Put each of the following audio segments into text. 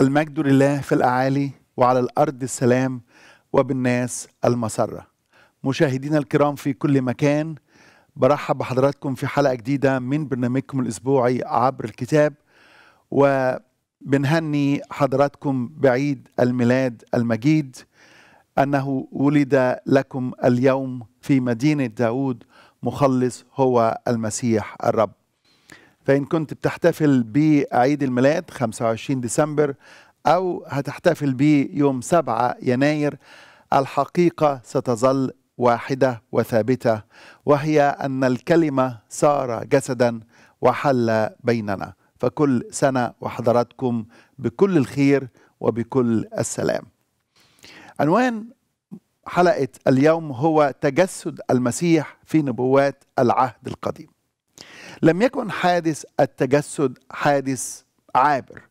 المجد لله في الأعالي وعلى الأرض السلام وبالناس المسرة مشاهدينا الكرام في كل مكان برحب بحضراتكم في حلقة جديدة من برنامجكم الأسبوعي عبر الكتاب وبنهني حضراتكم بعيد الميلاد المجيد أنه ولد لكم اليوم في مدينة داود مخلص هو المسيح الرب فإن كنت بتحتفل بعيد الميلاد 25 ديسمبر أو هتحتفل به يوم 7 يناير الحقيقة ستظل واحدة وثابتة وهي أن الكلمة صار جسدا وحل بيننا فكل سنة وحضراتكم بكل الخير وبكل السلام عنوان حلقة اليوم هو تجسد المسيح في نبوات العهد القديم لم يكن حادث التجسد حادث عابر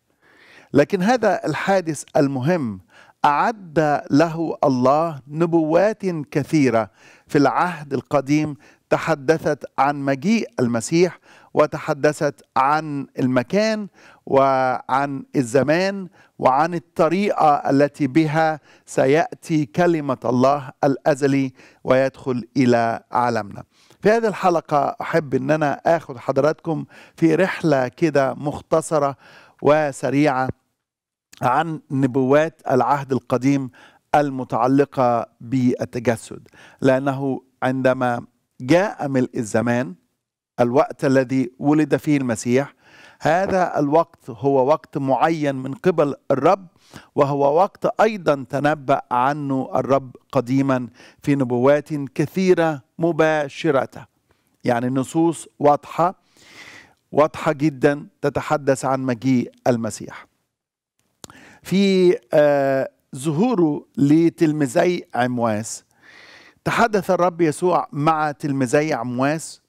لكن هذا الحادث المهم أعد له الله نبوات كثيرة في العهد القديم تحدثت عن مجيء المسيح وتحدثت عن المكان وعن الزمان وعن الطريقة التي بها سيأتي كلمة الله الأزلي ويدخل إلى عالمنا في هذه الحلقة أحب أن أنا أخذ حضراتكم في رحلة كده مختصرة وسريعة عن نبوات العهد القديم المتعلقة بالتجسد لأنه عندما جاء ملء الزمان الوقت الذي ولد فيه المسيح هذا الوقت هو وقت معين من قبل الرب وهو وقت ايضا تنبأ عنه الرب قديما في نبوات كثيره مباشره يعني نصوص واضحه واضحه جدا تتحدث عن مجيء المسيح في آه، ظهوره لتلميذي عمواس تحدث الرب يسوع مع تلميذي عمواس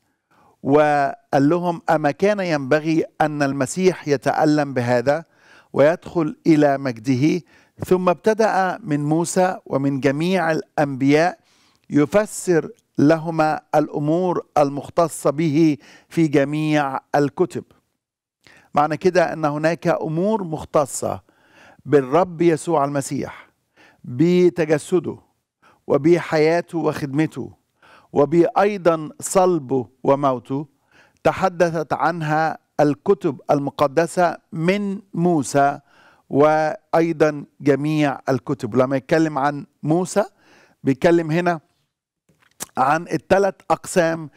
وقال لهم أما كان ينبغي أن المسيح يتألم بهذا ويدخل إلى مجده ثم ابتدأ من موسى ومن جميع الأنبياء يفسر لهما الأمور المختصة به في جميع الكتب معنى كده أن هناك أمور مختصة بالرب يسوع المسيح بتجسده وبحياته وخدمته وبأيضا صلبه وموته تحدثت عنها الكتب المقدسة من موسى وأيضا جميع الكتب لما يتكلم عن موسى بيتكلم هنا عن الثلاث أقسام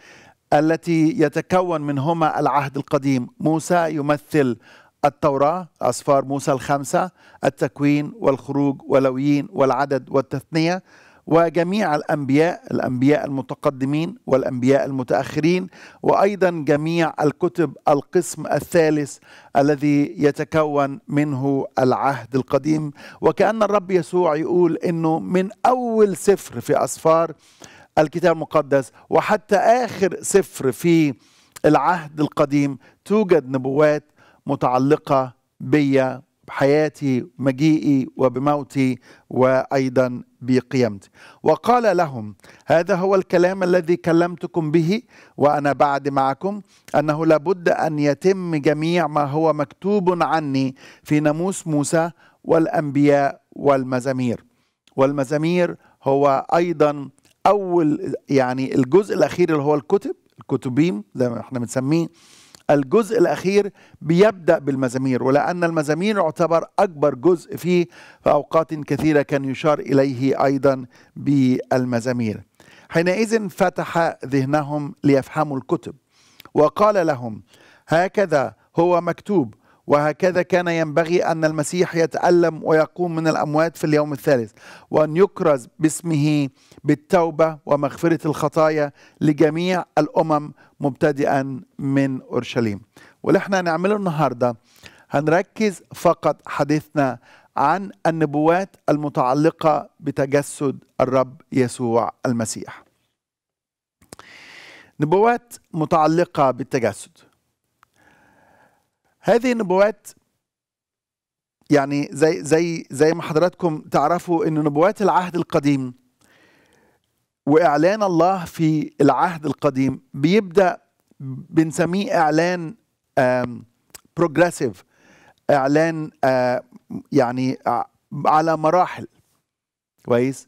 التي يتكون منهما العهد القديم موسى يمثل التوراة أسفار موسى الخمسة التكوين والخروج ولويين والعدد والتثنية وجميع الانبياء الانبياء المتقدمين والانبياء المتاخرين وايضا جميع الكتب القسم الثالث الذي يتكون منه العهد القديم وكان الرب يسوع يقول انه من اول سفر في اسفار الكتاب المقدس وحتى اخر سفر في العهد القديم توجد نبوات متعلقه بيا بحياتي مجيئي وبموتي وايضا بقيامتي وقال لهم هذا هو الكلام الذي كلمتكم به وانا بعد معكم انه لابد ان يتم جميع ما هو مكتوب عني في ناموس موسى والانبياء والمزامير والمزامير هو ايضا اول يعني الجزء الاخير اللي هو الكتب الكتبين زي ما احنا بنسميه الجزء الأخير بيبدأ بالمزامير ولأن المزامير يعتبر أكبر جزء فيه في أوقات كثيرة كان يشار إليه أيضا بالمزامير حينئذ فتح ذهنهم ليفهموا الكتب وقال لهم هكذا هو مكتوب وهكذا كان ينبغي أن المسيح يتألم ويقوم من الأموات في اليوم الثالث وأن يكرز باسمه بالتوبة ومغفرة الخطايا لجميع الأمم مبتدئا من اورشليم واللي احنا هنعمله النهارده هنركز فقط حديثنا عن النبوات المتعلقه بتجسد الرب يسوع المسيح نبوات متعلقه بالتجسد هذه النبوات يعني زي زي زي ما حضراتكم تعرفوا ان نبوات العهد القديم واعلان الله في العهد القديم بيبدا بنسميه اعلان بروجريسيف اعلان يعني على مراحل كويس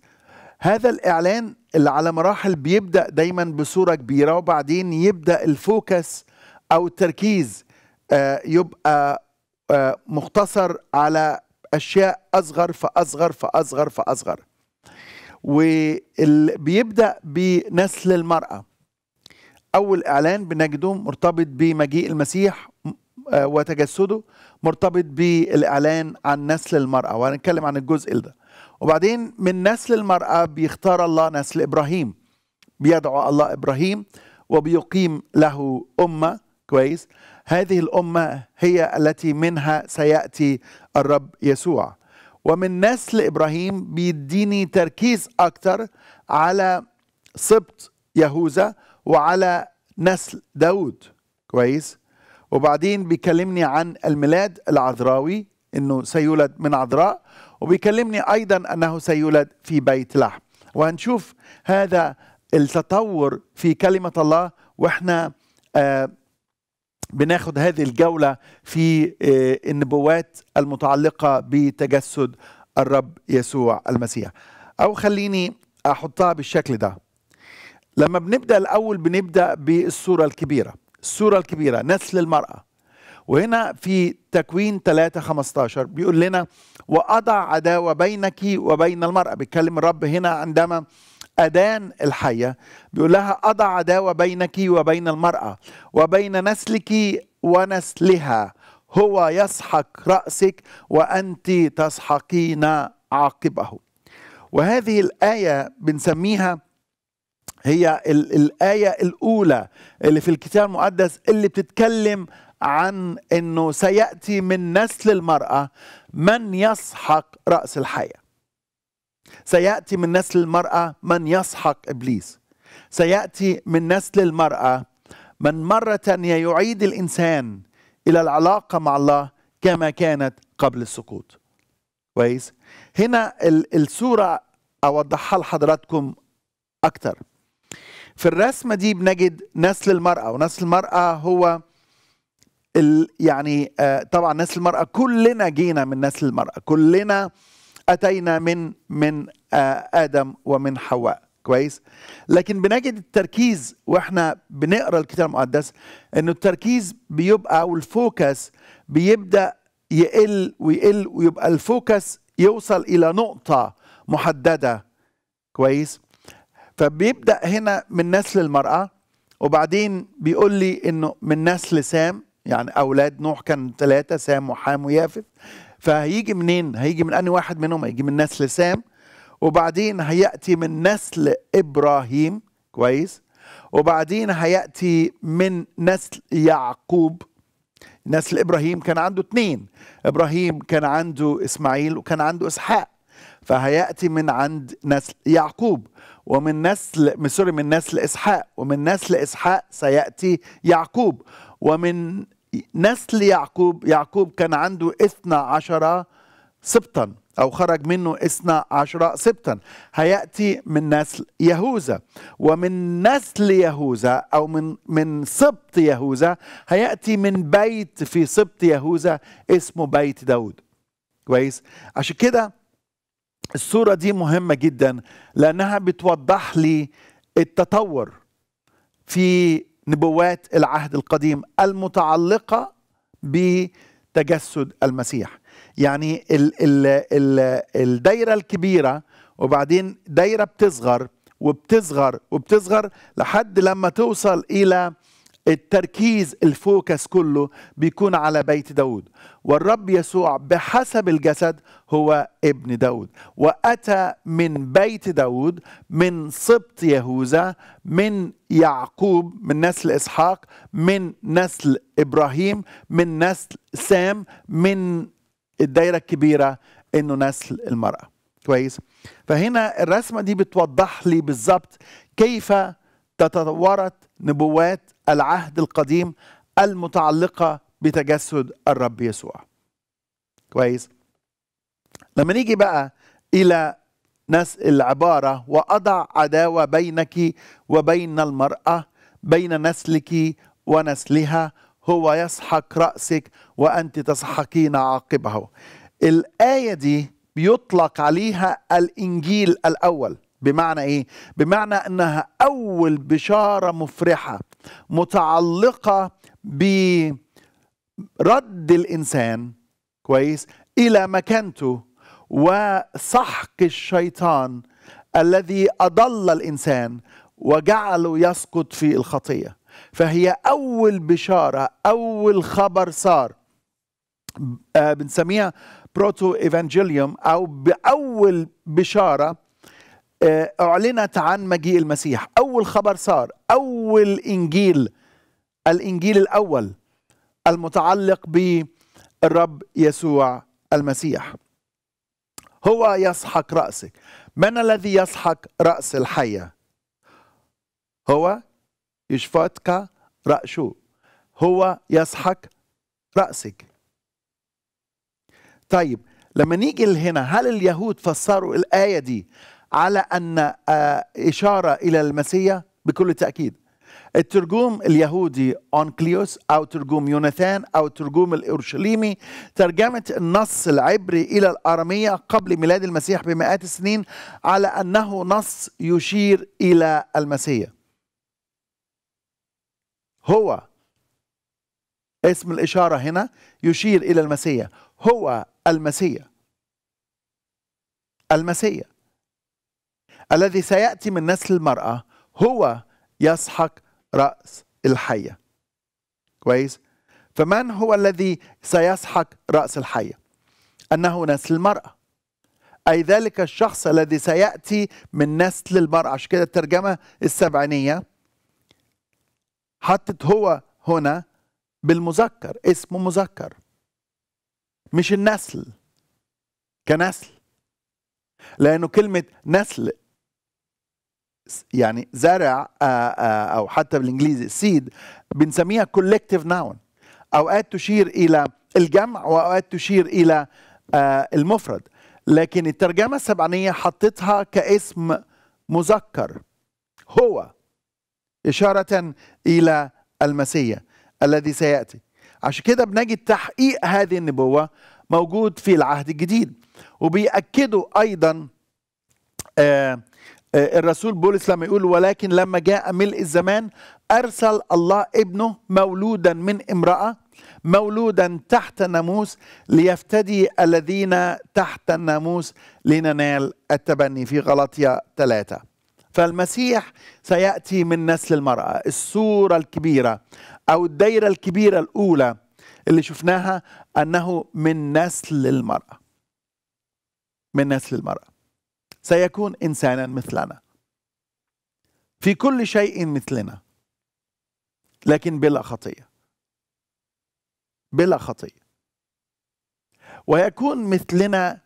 هذا الاعلان اللي على مراحل بيبدا دايما بصوره كبيره وبعدين يبدا الفوكس او التركيز يبقى مختصر على اشياء اصغر فاصغر فاصغر فاصغر, فأصغر وبيبدأ بنسل المرأة أول إعلان بنجده مرتبط بمجيء المسيح آه، وتجسده مرتبط بالإعلان عن نسل المرأة وهنتكلم عن الجزء ده وبعدين من نسل المرأة بيختار الله نسل إبراهيم بيدعو الله إبراهيم وبيقيم له أمة كويس هذه الأمة هي التي منها سيأتي الرب يسوع ومن نسل إبراهيم بيديني تركيز أكتر على سبط يهوذا وعلى نسل داود كويس وبعدين بيكلمني عن الميلاد العذراوي انه سيولد من عذراء وبيكلمني ايضا انه سيولد في بيت لحم وهنشوف هذا التطور في كلمه الله واحنا آه بناخد هذه الجولة في آه، النبوات المتعلقة بتجسد الرب يسوع المسيح أو خليني أحطها بالشكل ده لما بنبدأ الأول بنبدأ بالصورة الكبيرة الصورة الكبيرة نسل المرأة وهنا في تكوين 3 15 بيقول لنا وأضع عداوة بينك وبين المرأة بيتكلم الرب هنا عندما أدان الحية بيقول لها أضع عداوة بينك وبين المرأة وبين نسلك ونسلها هو يسحق رأسك وأنت تسحقين عاقبه وهذه الآية بنسميها هي الآية الأولى اللي في الكتاب المقدس اللي بتتكلم عن أنه سيأتي من نسل المرأة من يسحق رأس الحية سيأتي من نسل المرأة من يسحق إبليس سيأتي من نسل المرأة من مرة ثانية يعيد الإنسان إلى العلاقة مع الله كما كانت قبل السقوط كويس هنا الصورة أوضحها لحضراتكم أكثر في الرسمة دي بنجد نسل المرأة ونسل المرأة هو ال يعني آه، طبعا نسل المرأة كلنا جينا من نسل المرأة كلنا آه اتينا من من آه، ادم ومن حواء كويس لكن بنجد التركيز واحنا بنقرا الكتاب المقدس انه التركيز بيبقى او الفوكس بيبدا يقل ويقل ويبقى الفوكس يوصل الى نقطه محدده كويس فبيبدا هنا من نسل المراه وبعدين بيقول لي انه من نسل سام يعني اولاد نوح كان ثلاثه سام وحام ويافث فهيجي منين هيجي من أنهي واحد منهم هيجي من نسل سام وبعدين هيأتي من نسل إبراهيم كويس وبعدين هيأتي من نسل يعقوب نسل إبراهيم كان عنده اثنين إبراهيم كان عنده إسماعيل وكان عنده إسحاق فهيأتي من عند نسل يعقوب ومن نسل سوري من نسل إسحاق ومن نسل إسحاق سيأتي يعقوب ومن نسل يعقوب يعقوب كان عنده اثنا عشر سبطا أو خرج منه اثنا عشر سبطا هيأتي من نسل يهوذا ومن نسل يهوذا أو من من سبط يهوذا هيأتي من بيت في سبط يهوذا اسمه بيت داود كويس عشان كده الصورة دي مهمة جدا لأنها بتوضح لي التطور في نبوات العهد القديم المتعلقة بتجسد المسيح يعني ال ال ال الدايرة الكبيرة وبعدين دايرة بتصغر وبتصغر وبتصغر لحد لما توصل إلى التركيز الفوكس كله بيكون على بيت داود والرب يسوع بحسب الجسد هو ابن داود وأتى من بيت داود من سبط يهوذا من يعقوب من نسل إسحاق من نسل إبراهيم من نسل سام من الدايرة الكبيرة إنه نسل المرأة كويس فهنا الرسمة دي بتوضح لي بالظبط كيف تطورت نبوات العهد القديم المتعلقة بتجسد الرب يسوع كويس لما نيجي بقى إلى ناس العبارة وأضع عداوة بينك وبين المرأة بين نسلك ونسلها هو يسحق رأسك وأنت تسحقين عاقبه الآية دي بيطلق عليها الإنجيل الأول بمعنى ايه بمعنى انها اول بشاره مفرحه متعلقه برد الانسان كويس الى مكانته وسحق الشيطان الذي اضل الانسان وجعله يسقط في الخطيه فهي اول بشاره اول خبر صار آه، بنسميها بروتو ايفانجيليوم او باول بشاره آه، اعلنت عن مجيء المسيح اول خبر صار اول انجيل الانجيل الاول المتعلق بالرب يسوع المسيح هو يسحق راسك من الذي يسحق راس الحيه هو يشفتك راسه هو يسحق راسك طيب لما نيجي لهنا هل اليهود فسروا الايه دي على أن آه، إشارة إلى المسيح بكل تأكيد الترجوم اليهودي أونكليوس أو ترجوم يوناثان أو ترجوم الأورشليمي ترجمة النص العبري إلى الآرامية قبل ميلاد المسيح بمئات السنين على أنه نص يشير إلى المسيح هو اسم الإشارة هنا يشير إلى المسيح هو المسيح المسيح الذي سياتي من نسل المراه هو يسحق راس الحيه كويس فمن هو الذي سيسحق راس الحيه انه نسل المراه اي ذلك الشخص الذي سياتي من نسل المراه عشان كده الترجمه السبعينيه حطت هو هنا بالمذكر اسمه مذكر مش النسل كنسل لانه كلمه نسل يعني زرع او حتى بالانجليزي سيد بنسميها كولكتيف ناون اوقات تشير الى الجمع واوقات تشير الى المفرد لكن الترجمه السبعينيه حطتها كاسم مذكر هو اشاره الى المسيح الذي سياتي عشان كده بنجد تحقيق هذه النبوه موجود في العهد الجديد وبيأكدوا ايضا آه آه، الرسول بولس لما يقول ولكن لما جاء ملء الزمان أرسل الله ابنه مولودا من امرأة مولودا تحت الناموس ليفتدي الذين تحت الناموس لننال التبني في غلطية ثلاثة فالمسيح سيأتي من نسل المرأة الصورة الكبيرة أو الدايرة الكبيرة الأولى اللي شفناها أنه من نسل المرأة من نسل المرأة سيكون إنسانا مثلنا في كل شيء مثلنا لكن بلا خطية بلا خطية ويكون مثلنا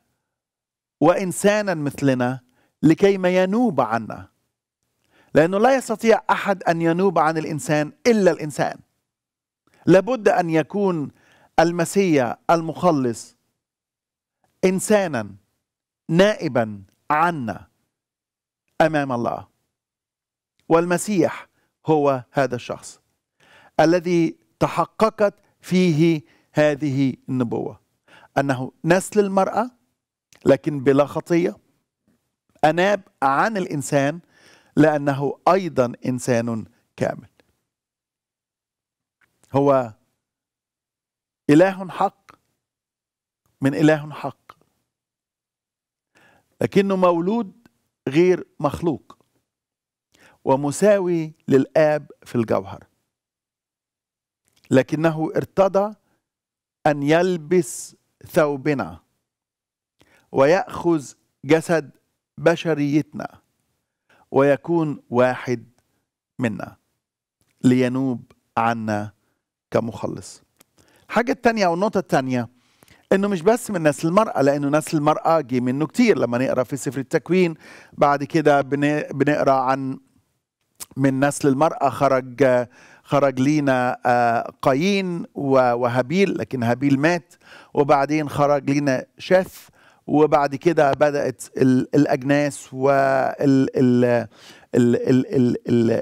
وإنسانا مثلنا لكي ما ينوب عنا لأنه لا يستطيع أحد أن ينوب عن الإنسان إلا الإنسان لابد أن يكون المسيح المخلص إنسانا نائبا عنا امام الله والمسيح هو هذا الشخص الذي تحققت فيه هذه النبوه انه نسل المراه لكن بلا خطيه اناب عن الانسان لانه ايضا انسان كامل هو اله حق من اله حق لكنه مولود غير مخلوق ومساوي للآب في الجوهر لكنه ارتضى أن يلبس ثوبنا ويأخذ جسد بشريتنا ويكون واحد منا لينوب عنا كمخلص الحاجة التانية أو النقطة التانية انه مش بس من نسل المراه لانه نسل المراه جه منه كتير لما نقرا في سفر التكوين بعد كده بنقرا عن من نسل المراه خرج خرج لينا آه، قايين وهابيل لكن هابيل مات وبعدين خرج لينا شاث وبعد كده بدات الاجناس والنسل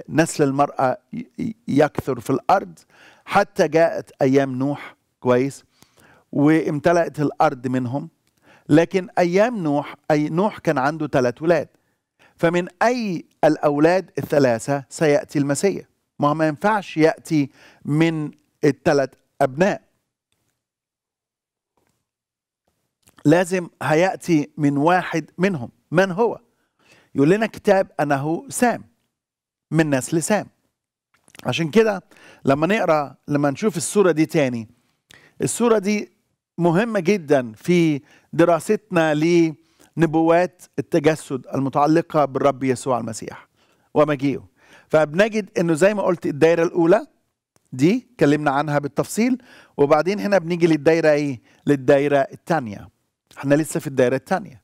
نسل المراه يكثر في الارض حتى جاءت ايام نوح كويس وامتلأت الأرض منهم لكن أيام نوح أي نوح كان عنده ثلاث ولاد فمن أي الأولاد الثلاثة سيأتي المسيح ما ما ينفعش يأتي من الثلاث أبناء لازم هيأتي من واحد منهم من هو يقول لنا كتاب أنه سام من نسل سام عشان كده لما نقرا لما نشوف السوره دي تاني السوره دي مهمة جدا في دراستنا لنبوات التجسد المتعلقة بالرب يسوع المسيح ومجيئه فبنجد انه زي ما قلت الدايرة الأولى دي اتكلمنا عنها بالتفصيل وبعدين هنا بنيجي للدايرة ايه؟ للدايرة الثانية احنا لسه في الدايرة الثانية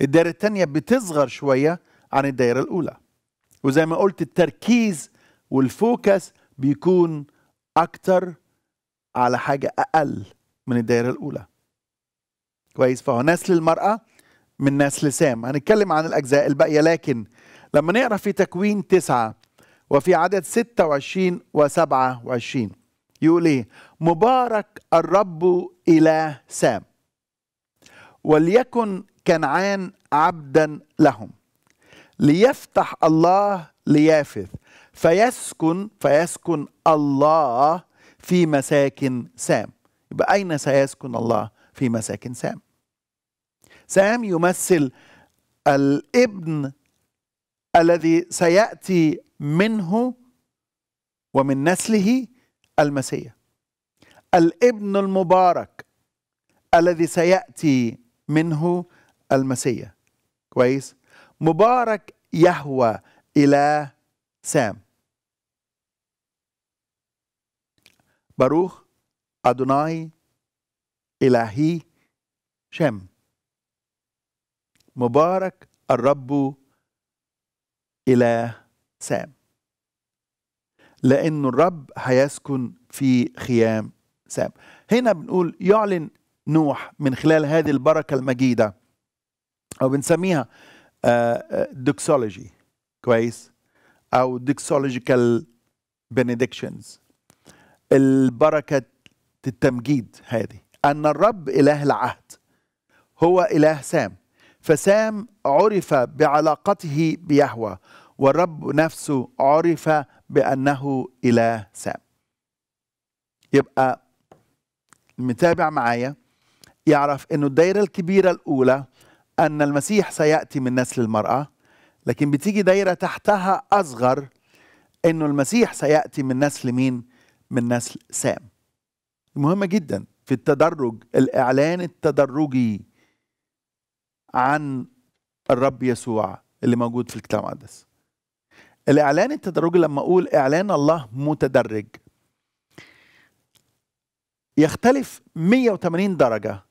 الدايرة الثانية بتصغر شوية عن الدايرة الأولى وزي ما قلت التركيز والفوكس بيكون أكتر على حاجة أقل من الدائرة الأولى كويس فهو نسل المرأة من نسل سام هنتكلم عن الأجزاء الباقية لكن لما نقرأ في تكوين تسعة وفي عدد 26 و27 يقول ايه مبارك الرب إله سام وليكن كنعان عبدا لهم ليفتح الله ليافث فيسكن فيسكن الله في مساكن سام يبقى أين سيسكن الله في مساكن سام سام يمثل الابن الذي سيأتي منه ومن نسله المسيح الابن المبارك الذي سيأتي منه المسيح كويس مبارك يهوى إله سام باروخ أدوناي إلهي شم مبارك الرب إله سام لأن الرب هيسكن في خيام سام هنا بنقول يعلن نوح من خلال هذه البركة المجيدة أو بنسميها دوكسولوجي آه، آه، كويس أو دوكسولوجيكال بنديكشنز البركة التمجيد هذه أن الرب إله العهد هو إله سام فسام عرف بعلاقته بيهوى والرب نفسه عرف بأنه إله سام يبقى المتابع معايا يعرف أنه الدايرة الكبيرة الأولى أن المسيح سيأتي من نسل المرأة لكن بتيجي دايرة تحتها أصغر أنه المسيح سيأتي من نسل مين؟ من نسل سام مهمه جدا في التدرج الاعلان التدرجي عن الرب يسوع اللي موجود في الكتاب المقدس الاعلان التدرجي لما اقول اعلان الله متدرج يختلف 180 درجه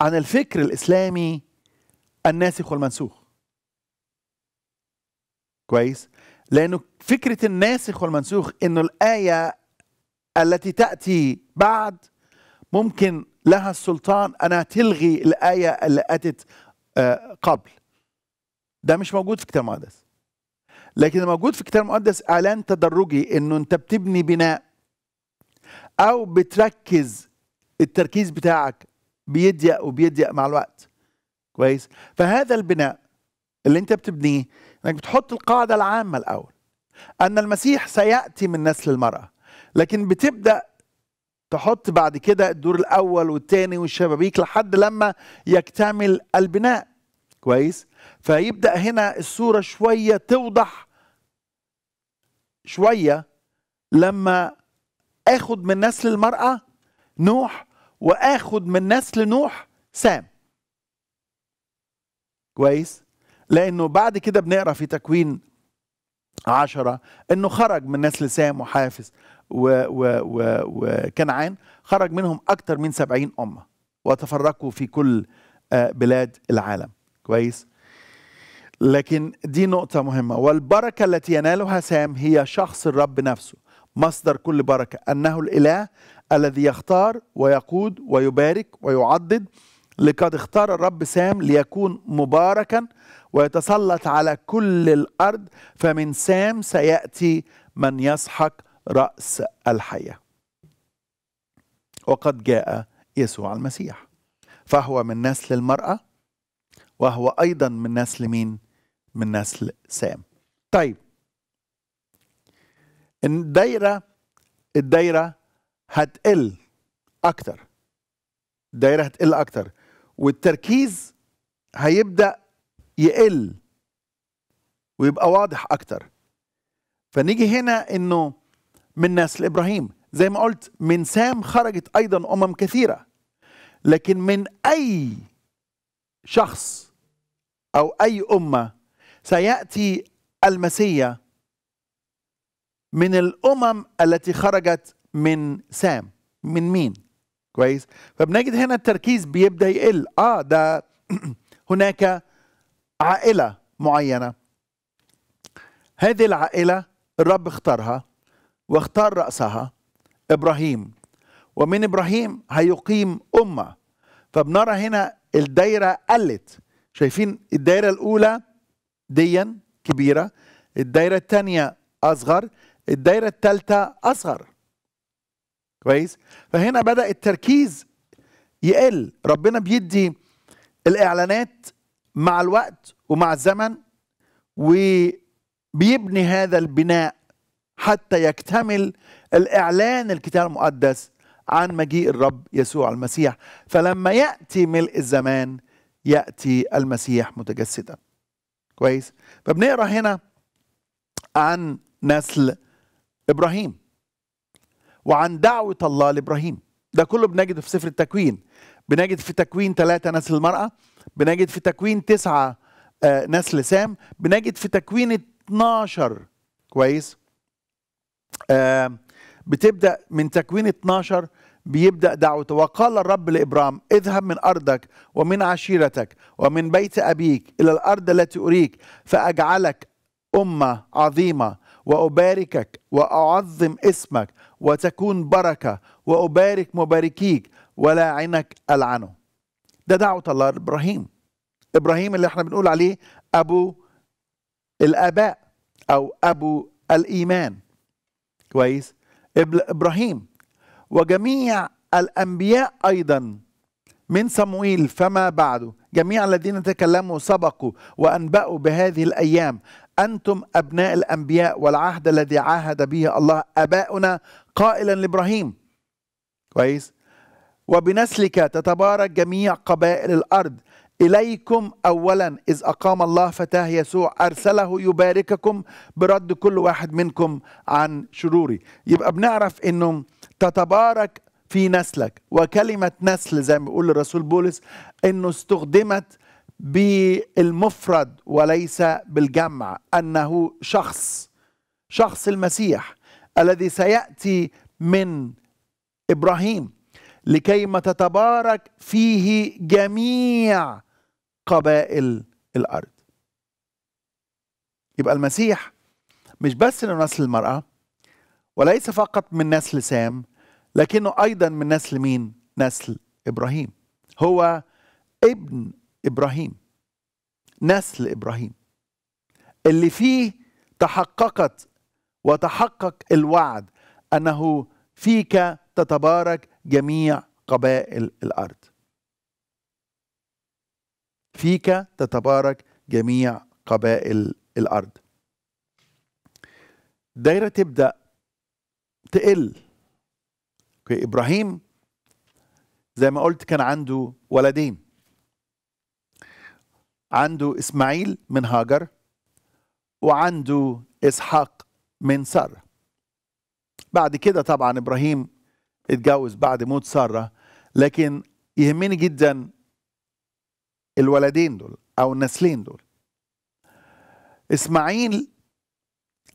عن الفكر الاسلامي الناسخ والمنسوخ كويس لانه فكره الناسخ والمنسوخ انه الايه التي تأتي بعد ممكن لها السلطان أنها تلغي الآية اللي أتت آه، قبل ده مش موجود في كتاب مقدس لكن موجود في كتاب مقدس إعلان تدرجي إنه أنت بتبني بناء أو بتركز التركيز بتاعك بيضيق وبيضيق مع الوقت كويس فهذا البناء اللي انت بتبنيه انك بتحط القاعده العامه الاول ان المسيح سياتي من نسل المراه لكن بتبدا تحط بعد كده الدور الاول والثاني والشبابيك لحد لما يكتمل البناء كويس فيبدا هنا الصوره شويه توضح شويه لما اخد من نسل المراه نوح واخد من نسل نوح سام كويس لانه بعد كده بنقرا في تكوين عشرة انه خرج من نسل سام وحافز وكنعان خرج منهم أكثر من سبعين أمة وتفرقوا في كل آه، بلاد العالم كويس لكن دي نقطة مهمة والبركة التي ينالها سام هي شخص الرب نفسه مصدر كل بركة أنه الإله الذي يختار ويقود ويبارك ويعضد لقد اختار الرب سام ليكون مباركا ويتسلط على كل الارض فمن سام سياتي من يسحق رأس الحياة وقد جاء يسوع المسيح فهو من نسل المرأة وهو أيضا من نسل مين؟ من نسل سام طيب الدايرة الدايرة هتقل أكتر الدايرة هتقل أكتر والتركيز هيبدأ يقل ويبقى واضح أكتر فنيجي هنا إنه من نسل إبراهيم زي ما قلت من سام خرجت أيضا أمم كثيرة لكن من أي شخص أو أي أمة سيأتي المسيا من الأمم التي خرجت من سام من مين كويس فبنجد هنا التركيز بيبدأ يقل آه ده هناك عائلة معينة هذه العائلة الرب اختارها واختار رأسها إبراهيم ومن إبراهيم هيقيم أمة فبنرى هنا الدايرة قلت شايفين الدايرة الأولى ديا كبيرة الدايرة الثانية أصغر الدايرة الثالثة أصغر كويس فهنا بدأ التركيز يقل ربنا بيدي الإعلانات مع الوقت ومع الزمن وبيبني هذا البناء حتى يكتمل الإعلان الكتاب المقدس عن مجيء الرب يسوع المسيح فلما يأتي ملء الزمان يأتي المسيح متجسدا كويس فبنقرا هنا عن نسل إبراهيم وعن دعوة الله لإبراهيم ده كله بنجده في سفر التكوين بنجد في تكوين ثلاثة نسل المرأة بنجد في تكوين تسعة آه، نسل سام بنجد في تكوين 12 كويس بتبدا من تكوين 12 بيبدا دعوته وقال الرب لابرام اذهب من ارضك ومن عشيرتك ومن بيت ابيك الى الارض التي اريك فاجعلك امه عظيمه واباركك واعظم اسمك وتكون بركه وابارك مباركيك ولا عينك العنه ده دعوه الله لابراهيم ابراهيم اللي احنا بنقول عليه ابو الاباء او ابو الايمان كويس ابراهيم وجميع الانبياء ايضا من صموئيل فما بعده جميع الذين تكلموا سبقوا وانبأوا بهذه الايام انتم ابناء الانبياء والعهد الذي عاهد به الله اباؤنا قائلا لابراهيم كويس وبنسلك تتبارك جميع قبائل الارض إليكم أولا إذ أقام الله فتاه يسوع أرسله يبارككم برد كل واحد منكم عن شروري يبقى بنعرف أنه تتبارك في نسلك وكلمة نسل زي ما بيقول الرسول بولس أنه استخدمت بالمفرد وليس بالجمع أنه شخص شخص المسيح الذي سيأتي من إبراهيم لكيما تتبارك فيه جميع قبائل الارض يبقى المسيح مش بس من نسل المراه وليس فقط من نسل سام لكنه ايضا من نسل مين نسل ابراهيم هو ابن ابراهيم نسل ابراهيم اللي فيه تحققت وتحقق الوعد انه فيك تتبارك جميع قبائل الارض فيك تتبارك جميع قبائل الارض دايره تبدا تقل اوكي ابراهيم زي ما قلت كان عنده ولدين عنده اسماعيل من هاجر وعنده اسحاق من ساره بعد كده طبعا ابراهيم اتجوز بعد موت ساره لكن يهمني جدا الولدين دول او النسلين دول اسماعيل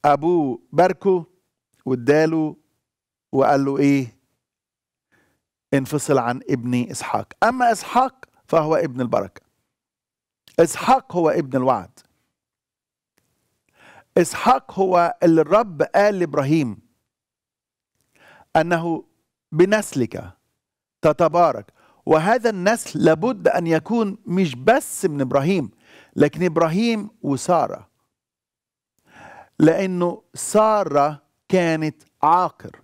ابوه باركه واداله وقال له ايه انفصل عن ابني اسحاق اما اسحاق فهو ابن البركه اسحاق هو ابن الوعد اسحاق هو اللي الرب قال لابراهيم أنه بنسلك تتبارك وهذا النسل لابد أن يكون مش بس من إبراهيم لكن إبراهيم وسارة لأنه سارة كانت عاقر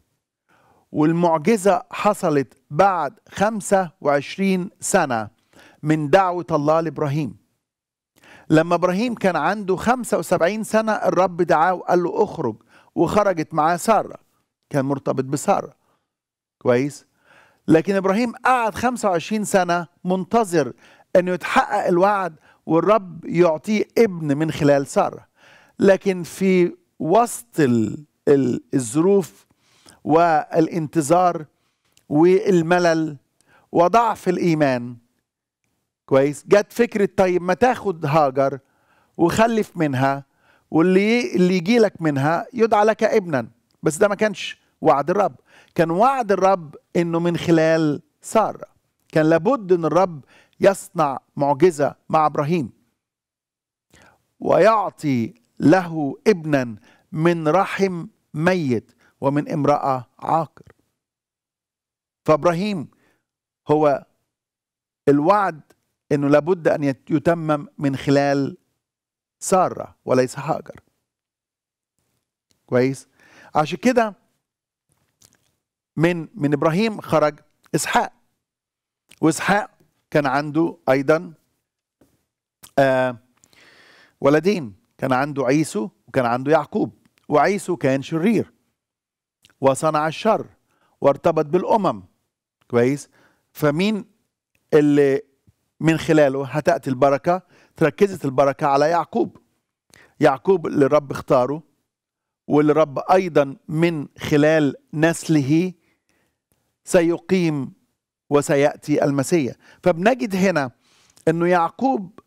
والمعجزة حصلت بعد 25 سنة من دعوة الله لإبراهيم لما إبراهيم كان عنده 75 سنة الرب دعاه وقال له اخرج وخرجت معاه سارة كان مرتبط بسارة كويس لكن إبراهيم قعد 25 سنة منتظر أنه يتحقق الوعد والرب يعطيه ابن من خلال سارة لكن في وسط الظروف والانتظار والملل وضعف الإيمان كويس جت فكرة طيب ما تاخد هاجر وخلف منها واللي اللي يجي لك منها يدعى لك ابنا بس ده ما كانش وعد الرب كان وعد الرب انه من خلال ساره كان لابد ان الرب يصنع معجزه مع ابراهيم ويعطي له ابنا من رحم ميت ومن امراه عاقر فابراهيم هو الوعد انه لابد ان يتمم من خلال ساره وليس هاجر كويس عشان كده من من ابراهيم خرج اسحاق واسحاق كان عنده ايضا آه ولدين كان عنده عيسو وكان عنده يعقوب وعيسو كان شرير وصنع الشر وارتبط بالامم كويس فمين اللي من خلاله هتاتي البركه تركزت البركه على يعقوب يعقوب اللي الرب اختاره واللي الرب ايضا من خلال نسله سيقيم وسياتي المسيح فبنجد هنا انه يعقوب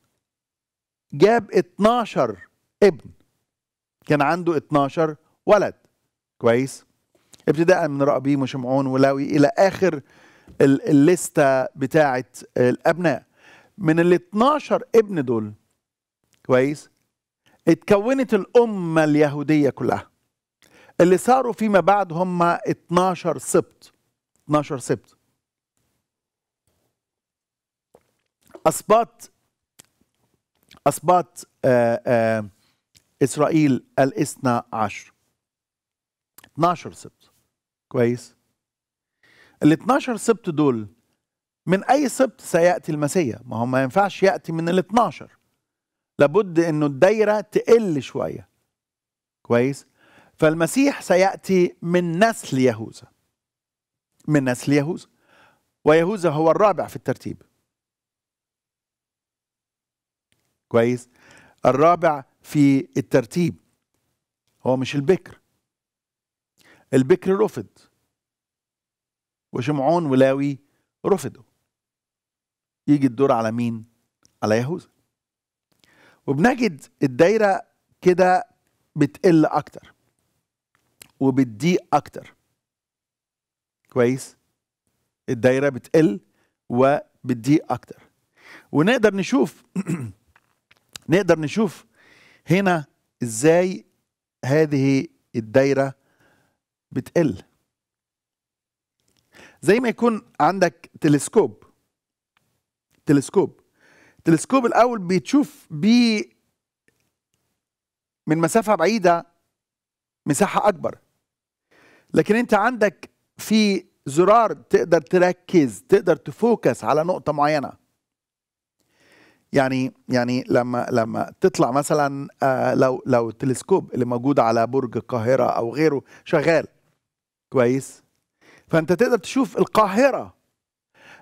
جاب 12 ابن كان عنده 12 ولد كويس ابتداء من رأبيم وشمعون ولاوي الى اخر الليسته بتاعه الابناء من ال 12 ابن دول كويس اتكونت الامه اليهوديه كلها اللي صاروا فيما بعد هم 12 سبط 12 سبت أثبت أثبت آه، آه، إسرائيل الاثنى عشر 12 سبت كويس ال 12 سبت دول من أي سبت سيأتي المسيح ما هو ما ينفعش يأتي من ال 12 لابد إنه الدايرة تقل شوية كويس فالمسيح سيأتي من نسل يهوذا من نسل يهوذا ويهوذا هو الرابع في الترتيب كويس الرابع في الترتيب هو مش البكر البكر رفض وشمعون ولاوي رفضوا يجي الدور على مين على يهوذا وبنجد الدايره كده بتقل اكتر وبتضيق اكتر كويس الدايره بتقل وبتضيق اكتر ونقدر نشوف نقدر نشوف هنا ازاي هذه الدايره بتقل زي ما يكون عندك تلسكوب تلسكوب التلسكوب الاول بتشوف بيه من مسافه بعيده مساحه اكبر لكن انت عندك في زرار تقدر تركز تقدر تفوكس على نقطة معينة يعني يعني لما لما تطلع مثلا آه، لو لو التلسكوب اللي موجود على برج القاهرة أو غيره شغال كويس فأنت تقدر تشوف القاهرة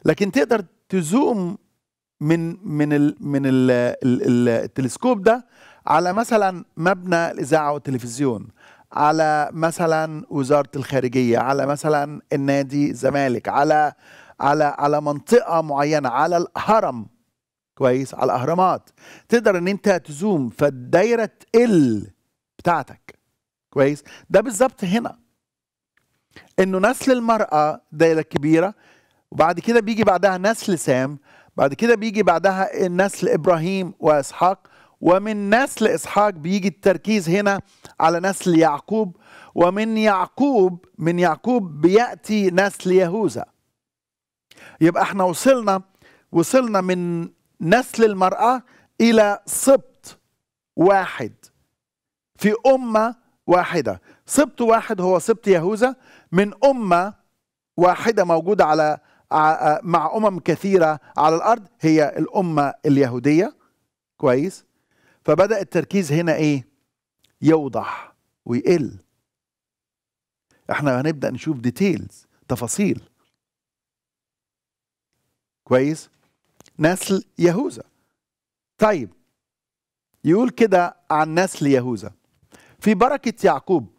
لكن تقدر تزوم من من الـ من الـ التلسكوب ده على مثلا مبنى الإذاعة والتلفزيون على مثلا وزاره الخارجيه على مثلا النادي الزمالك على على على منطقه معينه على الهرم كويس على الاهرامات تقدر ان انت تزوم فالدايره تقل بتاعتك كويس ده بالظبط هنا انه نسل المراه دايره كبيره وبعد كده بيجي بعدها نسل سام بعد كده بيجي بعدها النسل ابراهيم واسحاق ومن نسل إسحاق بيجي التركيز هنا على نسل يعقوب ومن يعقوب من يعقوب بيأتي نسل يهوذا يبقى احنا وصلنا وصلنا من نسل المرأة إلى سبط واحد في أمة واحدة سبط واحد هو سبط يهوذا من أمة واحدة موجودة على مع أمم كثيرة على الأرض هي الأمة اليهودية كويس فبدأ التركيز هنا ايه يوضح ويقل احنا هنبدأ نشوف ديتيلز تفاصيل كويس نسل يهوذا طيب يقول كده عن نسل يهوذا في بركة يعقوب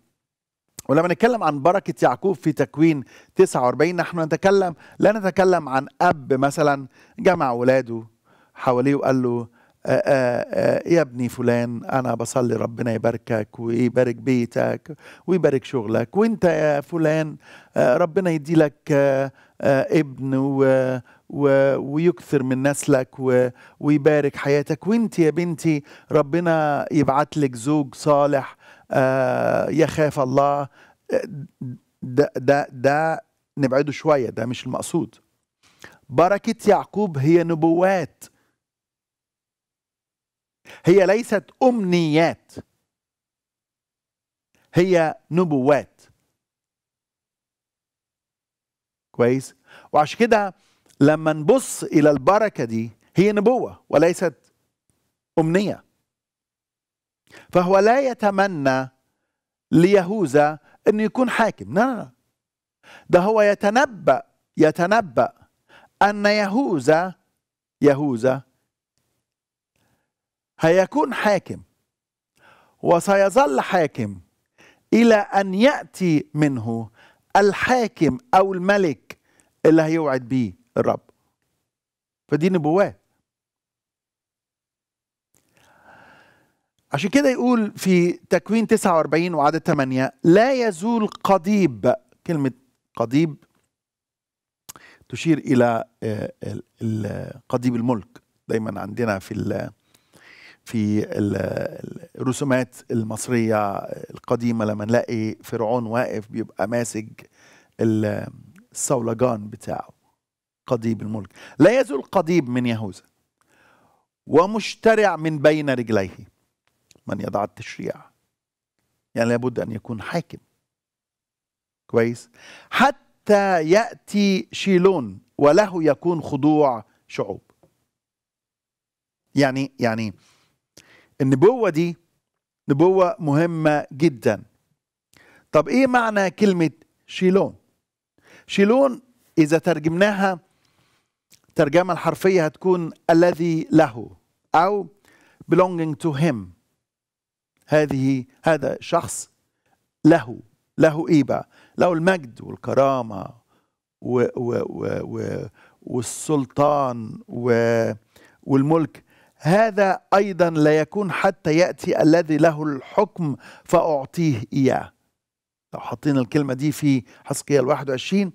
ولما نتكلم عن بركة يعقوب في تكوين 49 نحن نتكلم لا نتكلم عن أب مثلا جمع ولاده حواليه وقال له آه، آه، آه، يا ابني فلان أنا بصلي ربنا يباركك ويبارك بيتك ويبارك شغلك وانت يا فلان ربنا يدي لك ابن و و... ويكثر من نسلك و... ويبارك حياتك وانت يا بنتي ربنا يبعت لك زوج صالح يخاف الله ده ده ده نبعده شويه ده مش المقصود بركه يعقوب هي نبوات هي ليست امنيات هي نبوات كويس وعشان كده لما نبص الى البركه دي هي نبوه وليست امنيه فهو لا يتمنى ليهوذا انه يكون حاكم لا لا ده هو يتنبأ يتنبأ ان يهوذا يهوذا هيكون حاكم وسيظل حاكم الى ان ياتي منه الحاكم او الملك اللي هيوعد بيه الرب فدي نبواه عشان كده يقول في تكوين 49 وعدد 8 لا يزول قضيب كلمة قضيب تشير إلى آه، قضيب الملك دايما عندنا في في الرسومات المصرية القديمة لما نلاقي فرعون واقف بيبقى ماسك الصولجان بتاعه قضيب الملك لا يزول قضيب من يهوذا ومشترع من بين رجليه من يضع التشريع يعني لابد أن يكون حاكم كويس حتى يأتي شيلون وله يكون خضوع شعوب يعني يعني النبوة دي نبوة مهمة جدا طب ايه معنى كلمة شيلون شيلون اذا ترجمناها الترجمة الحرفية هتكون الذي له أو belonging to him هذه هذا شخص له له إيه بقى؟ له المجد والكرامة و و و و والسلطان و والملك هذا ايضا لا يكون حتى ياتي الذي له الحكم فاعطيه اياه لو حاطين الكلمه دي في الواحد 21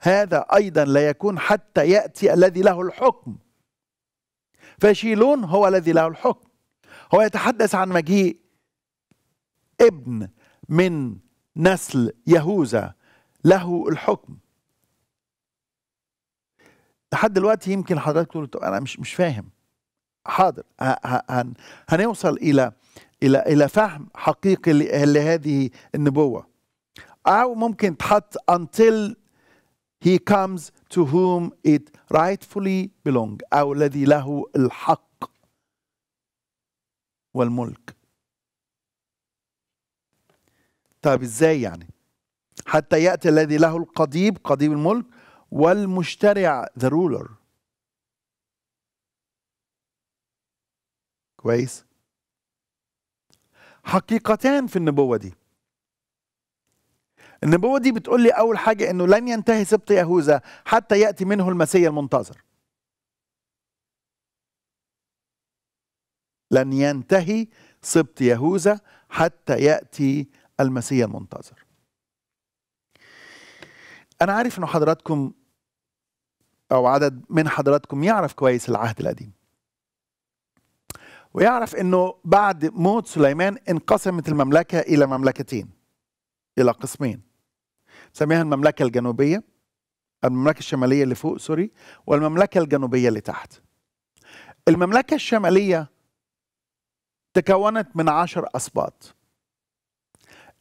هذا ايضا لا يكون حتى ياتي الذي له الحكم فشيلون هو الذي له الحكم هو يتحدث عن مجيء ابن من نسل يهوذا له الحكم لحد دلوقتي يمكن حضرتك تقول انا مش مش فاهم حاضر هنوصل الى الى الى فهم حقيقي لهذه النبوه او ممكن تحط until he comes to whom it rightfully belong او الذي له الحق والملك طيب ازاي يعني حتى ياتي الذي له القضيب قضيب الملك والمشترع the ruler كويس حقيقتان في النبوة دي النبوة دي بتقول لي أول حاجة أنه لن ينتهي سبط يهوذا حتى يأتي منه المسيح المنتظر لن ينتهي سبط يهوذا حتى يأتي المسيح المنتظر أنا عارف أنه حضراتكم أو عدد من حضراتكم يعرف كويس العهد القديم ويعرف انه بعد موت سليمان انقسمت المملكه الى مملكتين الى قسمين سميها المملكه الجنوبيه المملكه الشماليه اللي فوق سوري والمملكه الجنوبيه اللي تحت المملكه الشماليه تكونت من عشر اسباط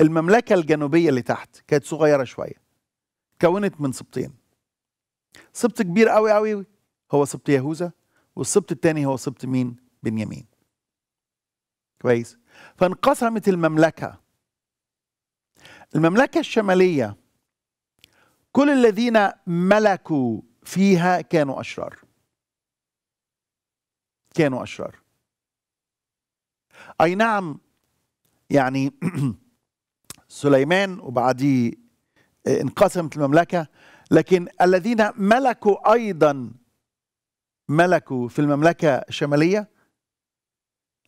المملكه الجنوبيه اللي تحت كانت صغيره شويه تكونت من سبطين سبط كبير قوي قوي هو سبط يهوذا والسبط الثاني هو سبط مين بنيامين كويس فانقسمت المملكة المملكة الشمالية كل الذين ملكوا فيها كانوا أشرار كانوا أشرار أي نعم يعني سليمان وبعديه آه، انقسمت المملكة لكن الذين ملكوا أيضا ملكوا في المملكة الشمالية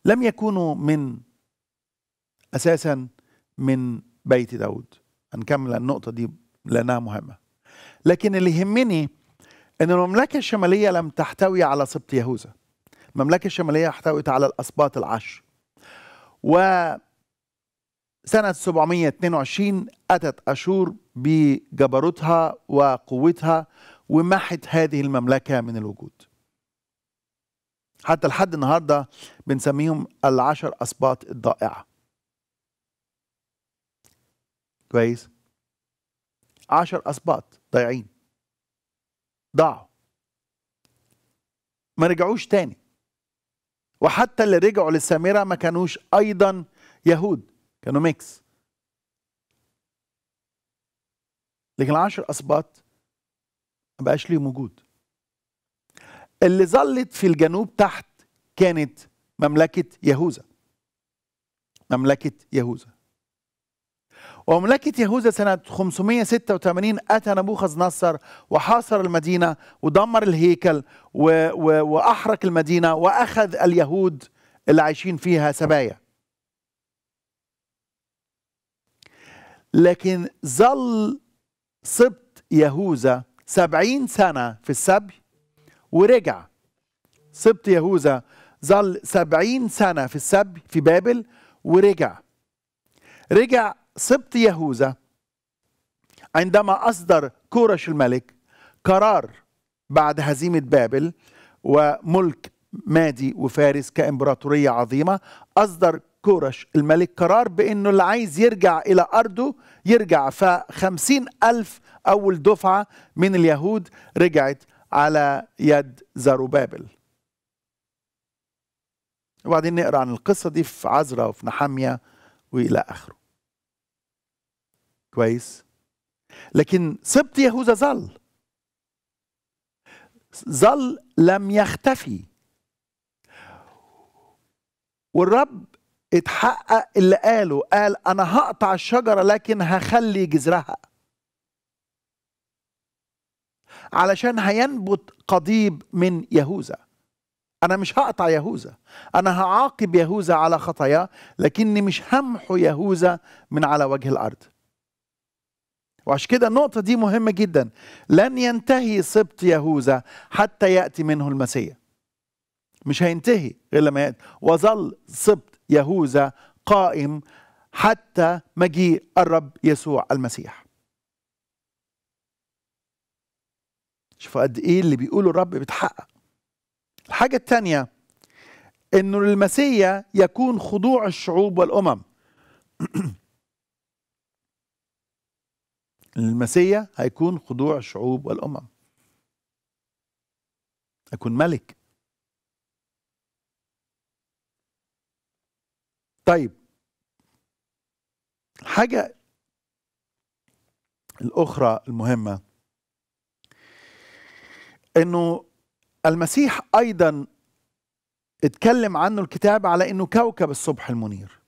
لم يكونوا من أساسا من بيت داود هنكمل النقطة دي لأنها مهمة لكن اللي يهمني أن المملكة الشمالية لم تحتوي على سبط يهوذا المملكة الشمالية احتوت على الأسباط العشر و سنة 722 أتت أشور بجبروتها وقوتها ومحت هذه المملكة من الوجود حتى لحد النهارده بنسميهم العشر اسباط الضائعه كويس عشر اسباط ضايعين ضاعوا ما رجعوش تاني وحتى اللي رجعوا للسامره ما كانوش ايضا يهود كانوا ميكس لكن العشر اسباط ما بقاش ليهم وجود اللي ظلت في الجنوب تحت كانت مملكة يهوذا مملكة يهوذا ومملكة يهوذا سنة 586 أتى نبوخذ نصر وحاصر المدينة ودمر الهيكل و و وأحرق المدينة وأخذ اليهود اللي عايشين فيها سبايا لكن ظل سبط يهوذا سبعين سنة في السبي ورجع سبط يهوذا ظل سبعين سنة في السبي في بابل ورجع رجع سبط يهوذا عندما أصدر كورش الملك قرار بعد هزيمة بابل وملك مادي وفارس كإمبراطورية عظيمة أصدر كورش الملك قرار بأنه اللي عايز يرجع إلى أرضه يرجع فخمسين ألف أول دفعة من اليهود رجعت على يد زروبابل وبعدين نقرا عن القصه دي في عزرا وفي نحاميه والى اخره كويس لكن سبط يهوذا ظل ظل لم يختفي والرب اتحقق اللي قاله قال انا هقطع الشجره لكن هخلي جذرها علشان هينبت قضيب من يهوذا أنا مش هقطع يهوذا أنا هعاقب يهوذا على خطاياه لكني مش همحو يهوذا من على وجه الأرض وعشان كده النقطة دي مهمة جدا لن ينتهي سبط يهوذا حتى يأتي منه المسيح مش هينتهي غير لما يأتي وظل سبط يهوذا قائم حتى مجيء الرب يسوع المسيح شوفوا قد ايه اللي بيقوله الرب بيتحقق الحاجه الثانيه انه للمسيا يكون خضوع الشعوب والامم المسيا هيكون خضوع الشعوب والامم اكون ملك طيب حاجة الأخرى المهمة انه المسيح ايضا اتكلم عنه الكتاب على انه كوكب الصبح المنير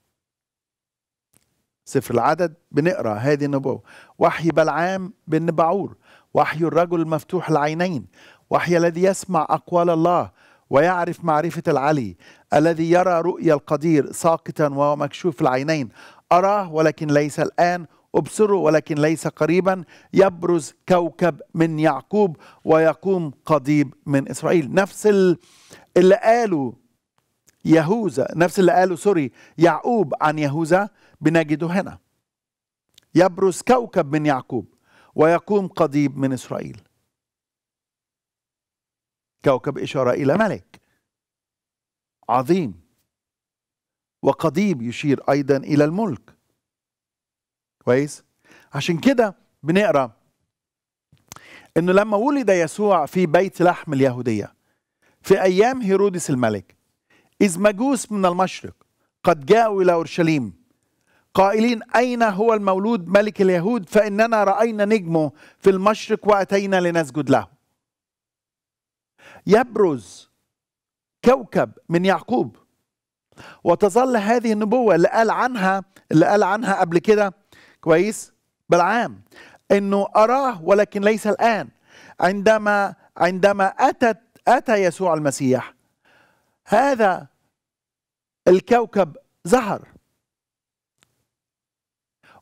سفر العدد بنقرا هذه النبوه وحي بلعام بن بعور وحي الرجل المفتوح العينين وحي الذي يسمع اقوال الله ويعرف معرفه العلي الذي يرى رؤيا القدير ساقطا وهو مكشوف العينين اراه ولكن ليس الان ابصروا ولكن ليس قريبا يبرز كوكب من يعقوب ويقوم قضيب من إسرائيل نفس اللي قاله يهوذا نفس اللي قاله سوري يعقوب عن يهوذا بنجده هنا يبرز كوكب من يعقوب ويقوم قضيب من إسرائيل كوكب إشارة إلى ملك عظيم وقضيب يشير أيضا إلى الملك كويس عشان كده بنقرا انه لما ولد يسوع في بيت لحم اليهوديه في ايام هيرودس الملك اذ مجوس من المشرق قد جاءوا الى اورشليم قائلين اين هو المولود ملك اليهود فاننا راينا نجمه في المشرق واتينا لنسجد له يبرز كوكب من يعقوب وتظل هذه النبوه اللي قال عنها اللي قال عنها قبل كده كويس بالعام انه اراه ولكن ليس الان عندما عندما اتت اتى يسوع المسيح هذا الكوكب ظهر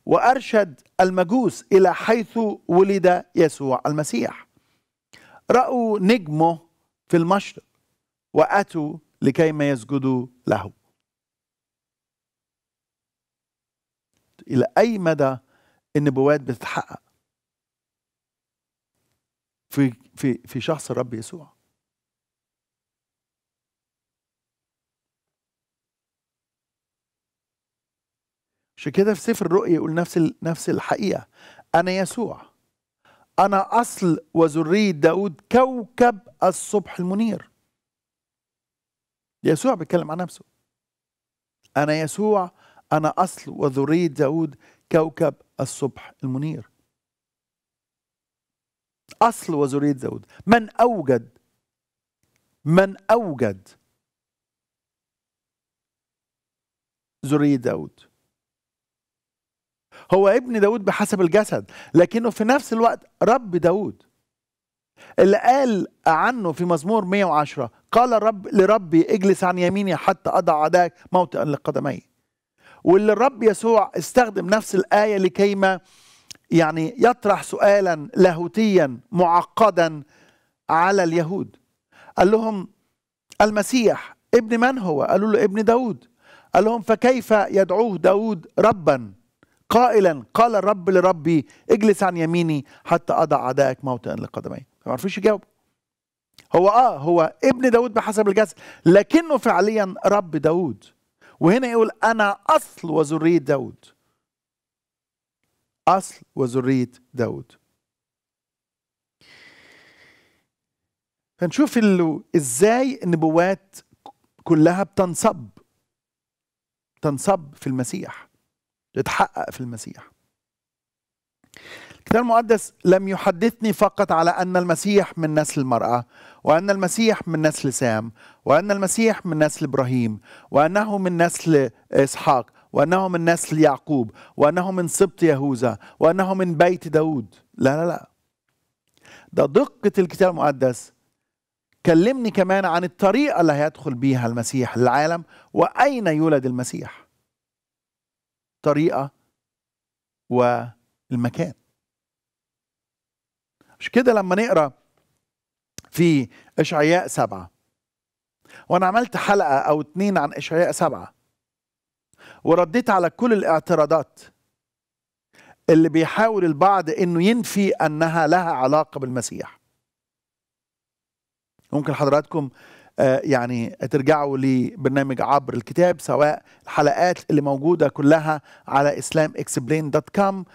وارشد المجوس الى حيث ولد يسوع المسيح راوا نجمه في المشرق واتوا لكيما يسجدوا له إلى أي مدى النبوات بتتحقق في في في شخص الرب يسوع عشان كده في سفر الرؤيا يقول نفس نفس الحقيقة أنا يسوع أنا أصل وذرية داود كوكب الصبح المنير يسوع بيتكلم عن نفسه أنا يسوع أنا أصل وذرية داود كوكب الصبح المنير أصل وذرية داود من أوجد من أوجد ذرية داود هو ابن داود بحسب الجسد لكنه في نفس الوقت رب داود اللي قال عنه في مزمور 110 قال الرب لربي اجلس عن يميني حتى أضع عداك موطئا لقدمي واللي الرب يسوع استخدم نفس الآية لكيما يعني يطرح سؤالا لاهوتيا معقدا على اليهود قال لهم المسيح ابن من هو قالوا له ابن داود قال لهم فكيف يدعوه داود ربا قائلا قال الرب لربي اجلس عن يميني حتى اضع اعدائك موطئا لقدمي ما عرفوش يجاوب هو اه هو ابن داود بحسب الجسد لكنه فعليا رب داود وهنا يقول أنا أصل وذرية داود أصل وذرية داود هنشوف ازاي النبوات كلها بتنصب تنصب في المسيح تتحقق في المسيح الكتاب المقدس لم يحدثني فقط على أن المسيح من نسل المرأة وأن المسيح من نسل سام وأن المسيح من نسل إبراهيم وأنه من نسل إسحاق وأنه من نسل يعقوب وأنه من سبط يهوذا وأنه من بيت داود لا لا لا ده دقة الكتاب المقدس كلمني كمان عن الطريقة اللي هيدخل بيها المسيح للعالم وأين يولد المسيح طريقة والمكان مش كده لما نقرأ في إشعياء سبعة وأنا عملت حلقة أو اتنين عن إشعياء سبعة ورديت على كل الاعتراضات اللي بيحاول البعض انه ينفي انها لها علاقه بالمسيح ممكن حضراتكم آه، يعني ترجعوا لبرنامج عبر الكتاب سواء الحلقات اللي موجوده كلها على اسلام اكسبلين دوت كوم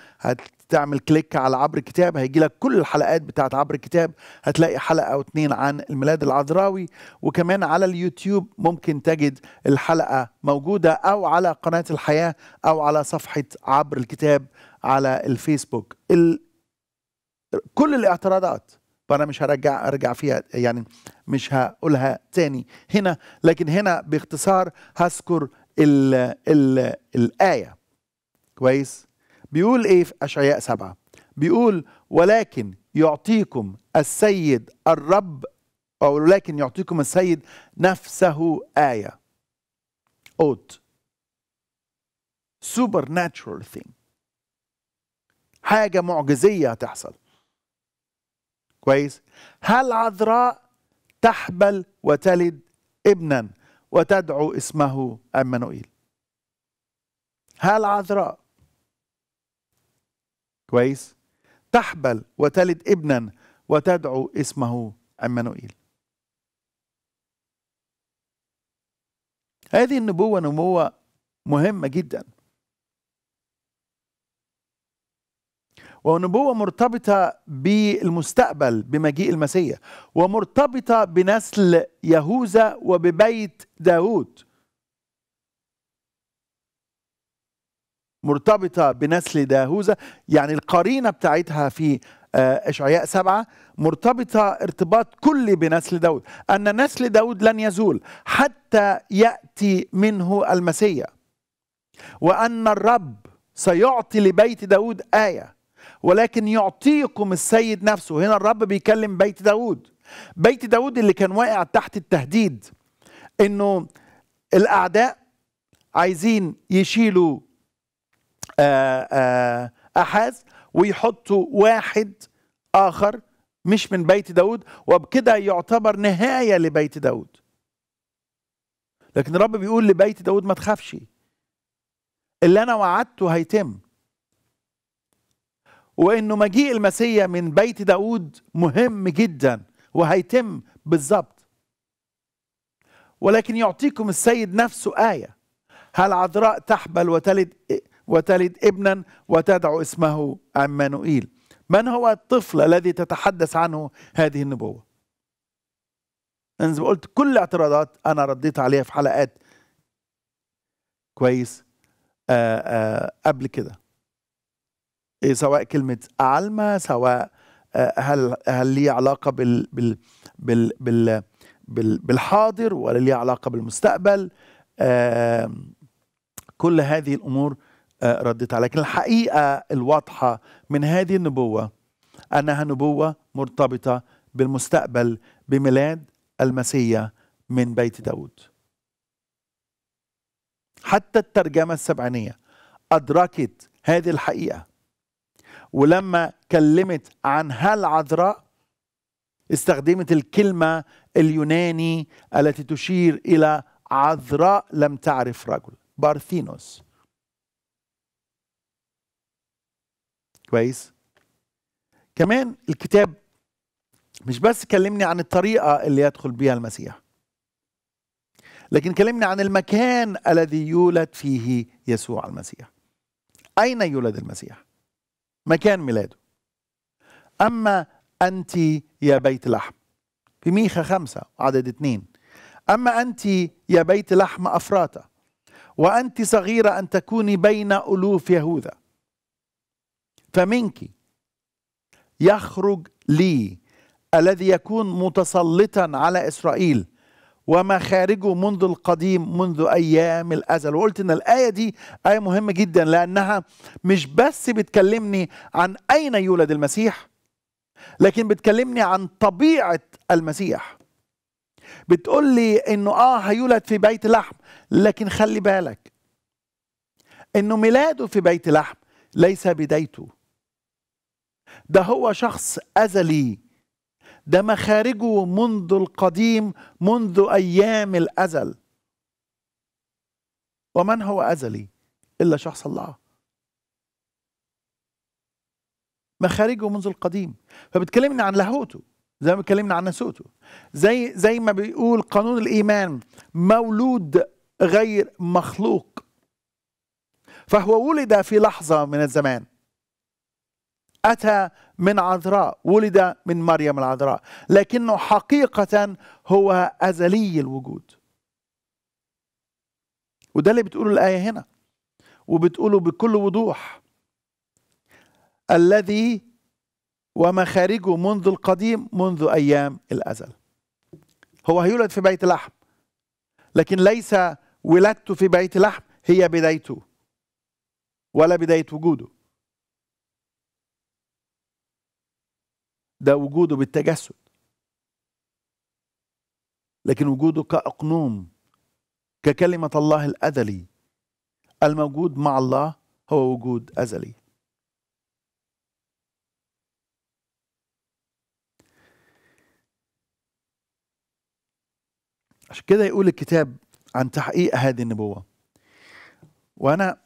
تعمل كليك على عبر الكتاب هيجي لك كل الحلقات بتاعت عبر الكتاب هتلاقي حلقة أو اتنين عن الميلاد العذراوي وكمان على اليوتيوب ممكن تجد الحلقة موجودة أو على قناة الحياة أو على صفحة عبر الكتاب على الفيسبوك ال... كل الاعتراضات فانا مش هرجع ارجع فيها يعني مش هقولها تاني هنا لكن هنا باختصار هذكر ال ال الايه كويس بيقول ايه في اشعياء سبعة بيقول ولكن يعطيكم السيد الرب او ولكن يعطيكم السيد نفسه ايه اوت سوبر ناتشرال ثينج حاجه معجزيه هتحصل كويس هل عذراء تحبل وتلد ابنا وتدعو اسمه امانوئيل هل عذراء كويس تحبل وتلد ابنا وتدعو اسمه عمانوئيل هذه النبوة نبوة مهمة جدا ونبوة مرتبطة بالمستقبل بمجيء المسيح ومرتبطة بنسل يهوذا وببيت داود مرتبطة بنسل داهوزة يعني القرينة بتاعتها في آه، إشعياء سبعة مرتبطة ارتباط كلي بنسل داود أن نسل داود لن يزول حتى يأتي منه المسيا وأن الرب سيعطي لبيت داود آية ولكن يعطيكم السيد نفسه هنا الرب بيكلم بيت داود بيت داود اللي كان واقع تحت التهديد انه الاعداء عايزين يشيلوا آه، آه، أحاز ويحطوا واحد آخر مش من بيت داود وبكده يعتبر نهاية لبيت داود لكن الرب بيقول لبيت داود ما تخافش اللي أنا وعدته هيتم وانه مجيء المسيا من بيت داود مهم جدا وهيتم بالظبط ولكن يعطيكم السيد نفسه آية هل عذراء تحبل وتلد وتلد ابنا وتدعو اسمه عمانوئيل من هو الطفل الذي تتحدث عنه هذه النبوة أنا زي ما قلت كل اعتراضات أنا رديت عليها في حلقات كويس آآ آه، آآ آه، قبل كده إيه سواء كلمة علمة سواء آه، هل هل ليه علاقة بال بال بال بال, بال بالحاضر ولا ليه علاقة بالمستقبل كل هذه الأمور آه، رديت عليه لكن الحقيقة الواضحة من هذه النبوة أنها نبوة مرتبطة بالمستقبل بميلاد المسيح من بيت داود حتى الترجمة السبعينية أدركت هذه الحقيقة ولما كلمت عن هالعذراء استخدمت الكلمة اليوناني التي تشير إلى عذراء لم تعرف رجل بارثينوس كويس كمان الكتاب مش بس كلمني عن الطريقة اللي يدخل بها المسيح لكن كلمني عن المكان الذي يولد فيه يسوع المسيح أين يولد المسيح مكان ميلاده أما أنت يا بيت لحم في ميخا خمسة عدد اثنين أما أنت يا بيت لحم أفراتا وأنت صغيرة أن تكوني بين ألوف يهوذا فمنك يخرج لي الذي يكون متسلطا على اسرائيل وما خارجه منذ القديم منذ ايام الازل وقلت ان الايه دي ايه مهمه جدا لانها مش بس بتكلمني عن اين يولد المسيح لكن بتكلمني عن طبيعه المسيح بتقول لي انه اه هيولد في بيت لحم لكن خلي بالك انه ميلاده في بيت لحم ليس بدايته ده هو شخص أزلي ده مخارجه منذ القديم منذ أيام الأزل ومن هو أزلي إلا شخص الله مخارجه منذ القديم فبتكلمنا عن لاهوته زي ما بتكلمنا عن نسوته زي زي ما بيقول قانون الايمان مولود غير مخلوق فهو ولد في لحظه من الزمان أتى من عذراء ولد من مريم العذراء لكنه حقيقة هو أزلي الوجود وده اللي بتقوله الآية هنا وبتقوله بكل وضوح الذي ومخارجه منذ القديم منذ أيام الأزل هو هيولد في بيت لحم لكن ليس ولادته في بيت لحم هي بدايته ولا بداية وجوده ده وجوده بالتجسد لكن وجوده كأقنوم ككلمة الله الأزلي الموجود مع الله هو وجود أزلي عشان كده يقول الكتاب عن تحقيق هذه النبوة وأنا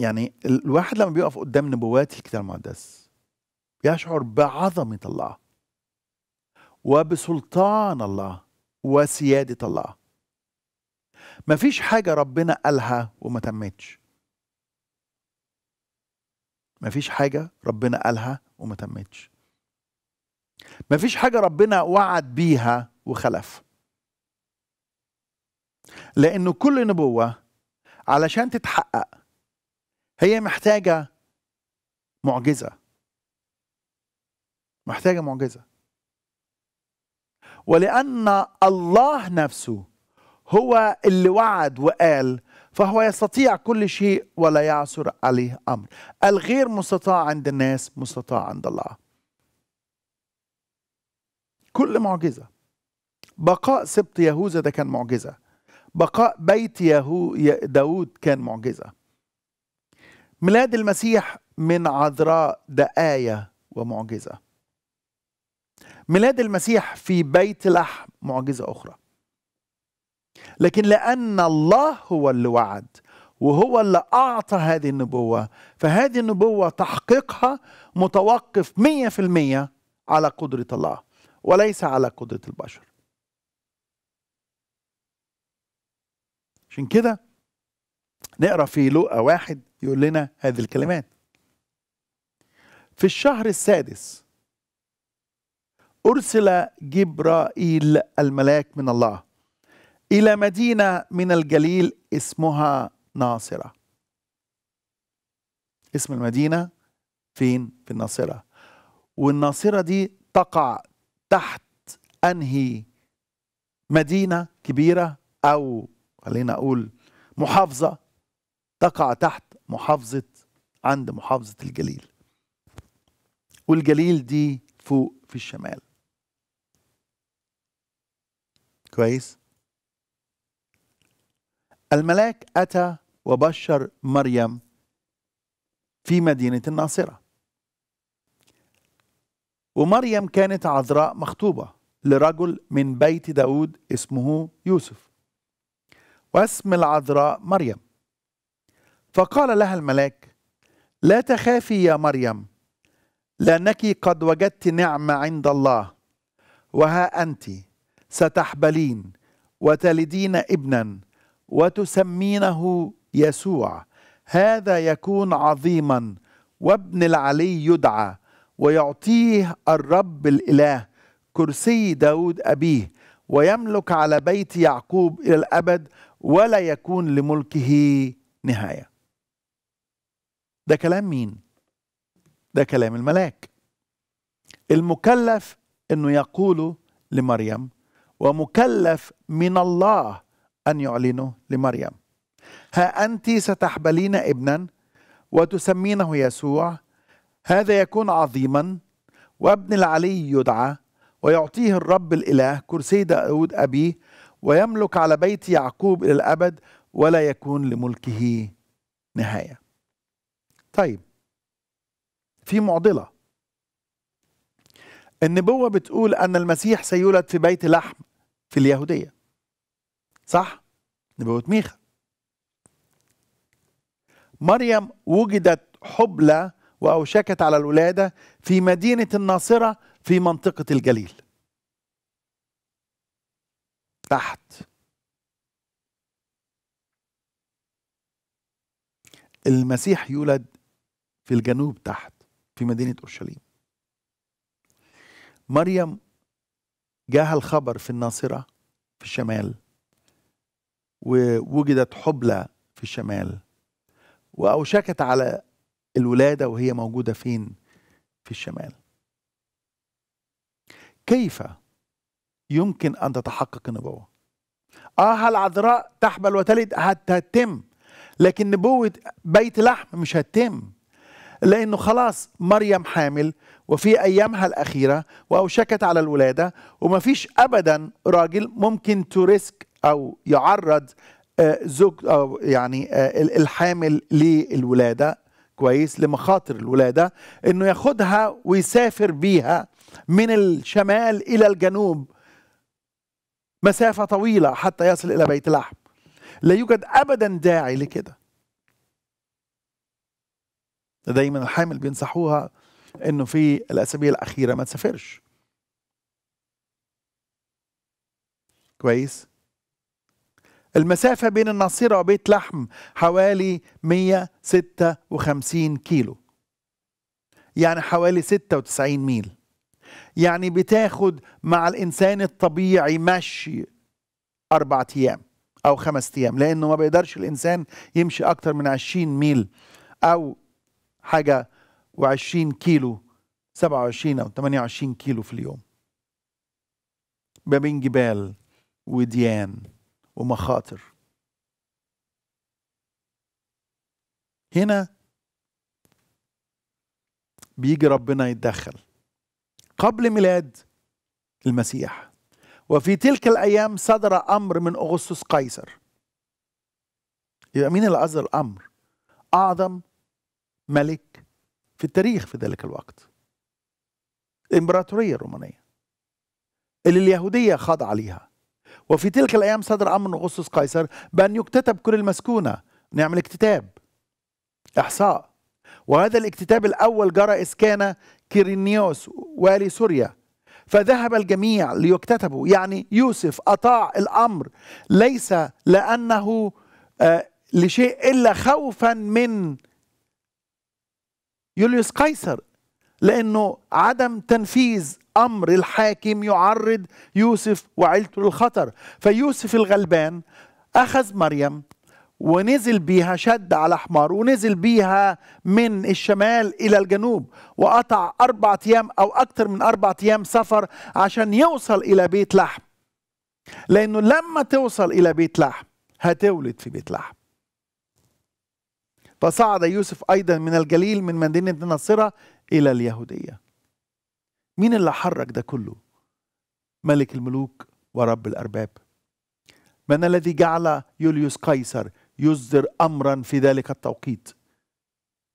يعني الواحد لما بيقف قدام نبوات الكتاب المقدس يشعر بعظمة الله وبسلطان الله وسيادة الله مفيش حاجة ربنا قالها وما تمتش مفيش حاجة ربنا قالها وما تمتش مفيش حاجة ربنا وعد بيها وخلف لأن كل نبوة علشان تتحقق هي محتاجة معجزة محتاجة معجزة ولأن الله نفسه هو اللي وعد وقال فهو يستطيع كل شيء ولا يعثر عليه أمر الغير مستطاع عند الناس مستطاع عند الله كل معجزة بقاء سبط يهوذا ده كان معجزة بقاء بيت يهو داود كان معجزة ميلاد المسيح من عذراء ده آية ومعجزة ميلاد المسيح في بيت لحم معجزة أخرى لكن لأن الله هو اللي وعد وهو اللي أعطى هذه النبوة فهذه النبوة تحقيقها متوقف مية في المية على قدرة الله وليس على قدرة البشر عشان كده نقرا في لوقا واحد يقول لنا هذه الكلمات في الشهر السادس أرسل جبرائيل الملاك من الله إلى مدينة من الجليل اسمها ناصرة اسم المدينة فين؟ في الناصرة والناصرة دي تقع تحت أنهي مدينة كبيرة أو خلينا أقول محافظة تقع تحت محافظة عند محافظة الجليل والجليل دي فوق في الشمال كويس الملاك أتى وبشر مريم في مدينة الناصرة ومريم كانت عذراء مخطوبة لرجل من بيت داود اسمه يوسف واسم العذراء مريم فقال لها الملاك لا تخافي يا مريم لأنك قد وجدت نعمة عند الله وها أنت ستحبلين وتلدين ابنا وتسمينه يسوع هذا يكون عظيما وابن العلي يدعى ويعطيه الرب الاله كرسي داود ابيه ويملك على بيت يعقوب الى الابد ولا يكون لملكه نهايه ده كلام مين ده كلام الملاك المكلف انه يقول لمريم ومكلف من الله أن يعلنه لمريم ها أنت ستحبلين ابنا وتسمينه يسوع هذا يكون عظيما وابن العلي يدعى ويعطيه الرب الإله كرسي داود أبيه ويملك على بيت يعقوب إلى الأبد ولا يكون لملكه نهاية طيب في معضلة النبوة بتقول أن المسيح سيولد في بيت لحم في اليهودية صح؟ نبوة ميخا مريم وجدت حبلى وأوشكت على الولادة في مدينة الناصرة في منطقة الجليل تحت المسيح يولد في الجنوب تحت في مدينة أورشليم مريم جاها الخبر في الناصرة في الشمال ووجدت حبلى في الشمال وأوشكت على الولادة وهي موجودة فين في الشمال كيف يمكن أن تتحقق النبوة آه العذراء تحبل وتلد هتتم لكن نبوة بيت لحم مش هتتم لأنه خلاص مريم حامل وفي أيامها الأخيرة وأوشكت على الولادة وما فيش أبدا راجل ممكن تريسك أو يعرض آه، زوج أو يعني آه، الحامل للولادة كويس لمخاطر الولادة إنه ياخدها ويسافر بيها من الشمال إلى الجنوب مسافة طويلة حتى يصل إلى بيت لحم لا يوجد أبدا داعي لكده دايما الحامل بينصحوها انه في الاسابيع الاخيره ما تسافرش كويس المسافة بين الناصرة وبيت لحم حوالي 156 كيلو يعني حوالي 96 ميل يعني بتاخد مع الإنسان الطبيعي مشي أربعة أيام أو خمس أيام لأنه ما بيقدرش الإنسان يمشي أكتر من 20 ميل أو حاجة وعشرين كيلو سبعة وعشرين أو تمانية وعشرين كيلو في اليوم ما بين جبال وديان ومخاطر هنا بيجي ربنا يتدخل قبل ميلاد المسيح وفي تلك الايام صدر امر من اغسطس قيصر يبقى مين اللي أصدر الامر اعظم ملك في التاريخ في ذلك الوقت الإمبراطورية الرومانية اللي اليهودية خاضعة ليها وفي تلك الأيام صدر أمر من أغسطس قيصر بأن يكتتب كل المسكونة نعمل اكتتاب إحصاء وهذا الاكتتاب الأول جرى إسكان كيرينيوس والي سوريا فذهب الجميع ليكتتبوا يعني يوسف أطاع الأمر ليس لأنه آه، لشيء إلا خوفا من يوليوس قيصر لأنه عدم تنفيذ أمر الحاكم يعرض يوسف وعيلته للخطر فيوسف الغلبان أخذ مريم ونزل بيها شد على حمار ونزل بيها من الشمال إلى الجنوب وقطع أربع أيام أو أكثر من أربع أيام سفر عشان يوصل إلى بيت لحم لأنه لما توصل إلى بيت لحم هتولد في بيت لحم فصعد يوسف أيضا من الجليل من مدينة ناصرة إلى اليهودية مين اللي حرك ده كله ملك الملوك ورب الأرباب من الذي جعل يوليوس قيصر يصدر أمرا في ذلك التوقيت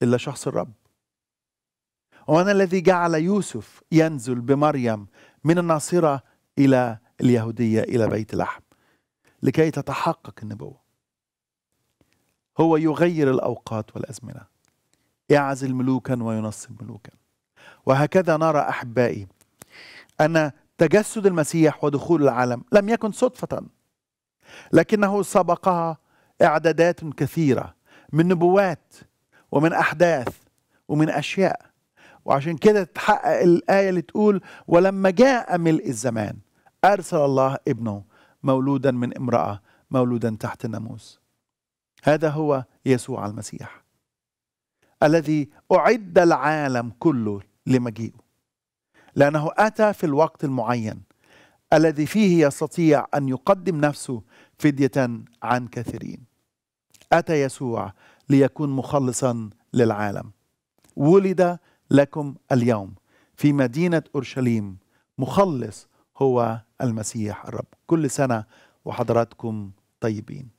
إلا شخص الرب ومن الذي جعل يوسف ينزل بمريم من الناصرة إلى اليهودية إلى بيت لحم لكي تتحقق النبوة هو يغير الأوقات والأزمنة يعزل ملوكا وينصب ملوكا وهكذا نرى أحبائي أن تجسد المسيح ودخول العالم لم يكن صدفة لكنه سبقها إعدادات كثيرة من نبوات ومن أحداث ومن أشياء وعشان كده تتحقق الآية اللي تقول ولما جاء ملء الزمان أرسل الله ابنه مولودا من امرأة مولودا تحت الناموس هذا هو يسوع المسيح الذي أعد العالم كله لمجيئه لأنه أتى في الوقت المعين الذي فيه يستطيع أن يقدم نفسه فدية عن كثيرين أتى يسوع ليكون مخلصا للعالم ولد لكم اليوم في مدينة أورشليم مخلص هو المسيح الرب كل سنة وحضراتكم طيبين